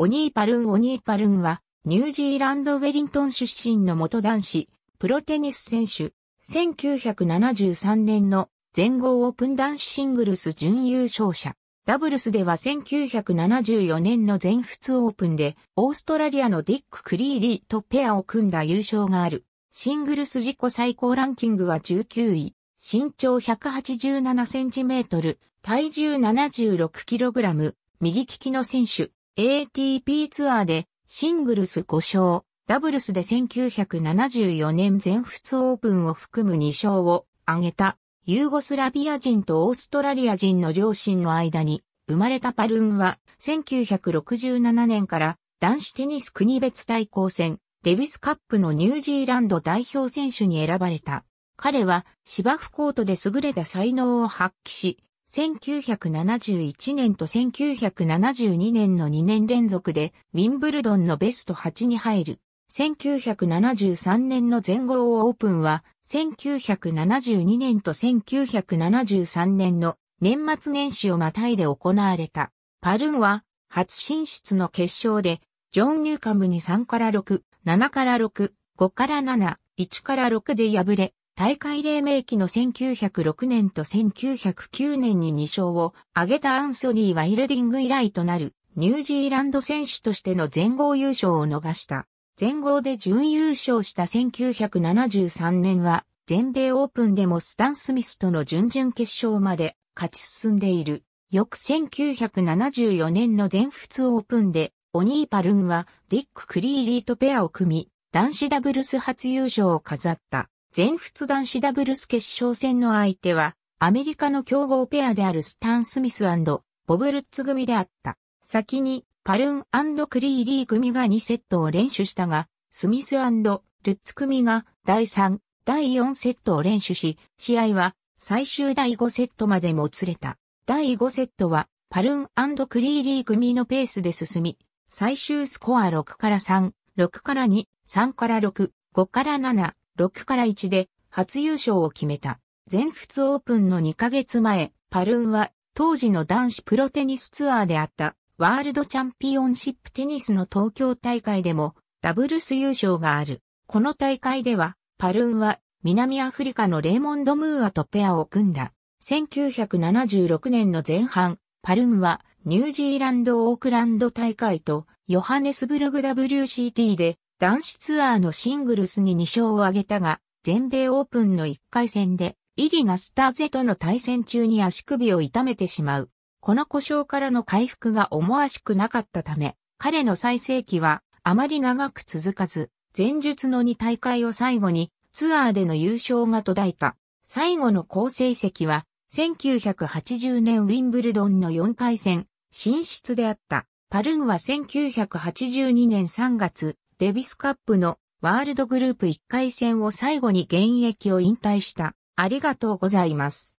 オニーパルン・オニーパルンは、ニュージーランド・ウェリントン出身の元男子、プロテニス選手、1973年の全豪オープン男子シングルス準優勝者。ダブルスでは1974年の全仏オープンで、オーストラリアのディック・クリーリーとペアを組んだ優勝がある。シングルス自己最高ランキングは19位。身長187センチメートル、体重76キログラム、右利きの選手。ATP ツアーでシングルス5勝、ダブルスで1974年全仏オープンを含む2勝を挙げたユーゴスラビア人とオーストラリア人の両親の間に生まれたパルンは1967年から男子テニス国別対抗戦デビスカップのニュージーランド代表選手に選ばれた。彼は芝生コートで優れた才能を発揮し、1971年と1972年の2年連続でウィンブルドンのベスト8に入る。1973年の全豪オープンは1972年と1973年の年末年始をまたいで行われた。パルンは初進出の決勝でジョン・ニューカムに3から6、7から6、5から7、1から6で敗れ、大会黎明期の1906年と1909年に2勝を挙げたアンソニー・ワイルディング以来となるニュージーランド選手としての全豪優勝を逃した。全豪で準優勝した1973年は全米オープンでもスタン・スミスとの準々決勝まで勝ち進んでいる。翌1974年の全仏オープンでオニー・パルンはディック・クリーリーとペアを組み、男子ダブルス初優勝を飾った。全仏男子ダブルス決勝戦の相手は、アメリカの強豪ペアであるスタン・スミスボブ・ルッツ組であった。先に、パルンクリーリー組が2セットを連取したが、スミスルッツ組が第3、第4セットを連取し、試合は最終第5セットまでもつれた。第5セットは、パルンクリーリー組のペースで進み、最終スコア6から3、6から2、3から6、5から7、6から1で初優勝を決めた。全仏オープンの2ヶ月前、パルンは当時の男子プロテニスツアーであったワールドチャンピオンシップテニスの東京大会でもダブルス優勝がある。この大会ではパルンは南アフリカのレーモンド・ムーアとペアを組んだ。1976年の前半、パルンはニュージーランド・オークランド大会とヨハネスブルグ WCT で男子ツアーのシングルスに2勝を挙げたが、全米オープンの1回戦で、イリナスターゼとの対戦中に足首を痛めてしまう。この故障からの回復が思わしくなかったため、彼の最盛期はあまり長く続かず、前述の2大会を最後にツアーでの優勝が途絶えた。最後の好成績は、1980年ウィンブルドンの4回戦、進出であった。パルンは1982年3月、デビスカップのワールドグループ1回戦を最後に現役を引退した。ありがとうございます。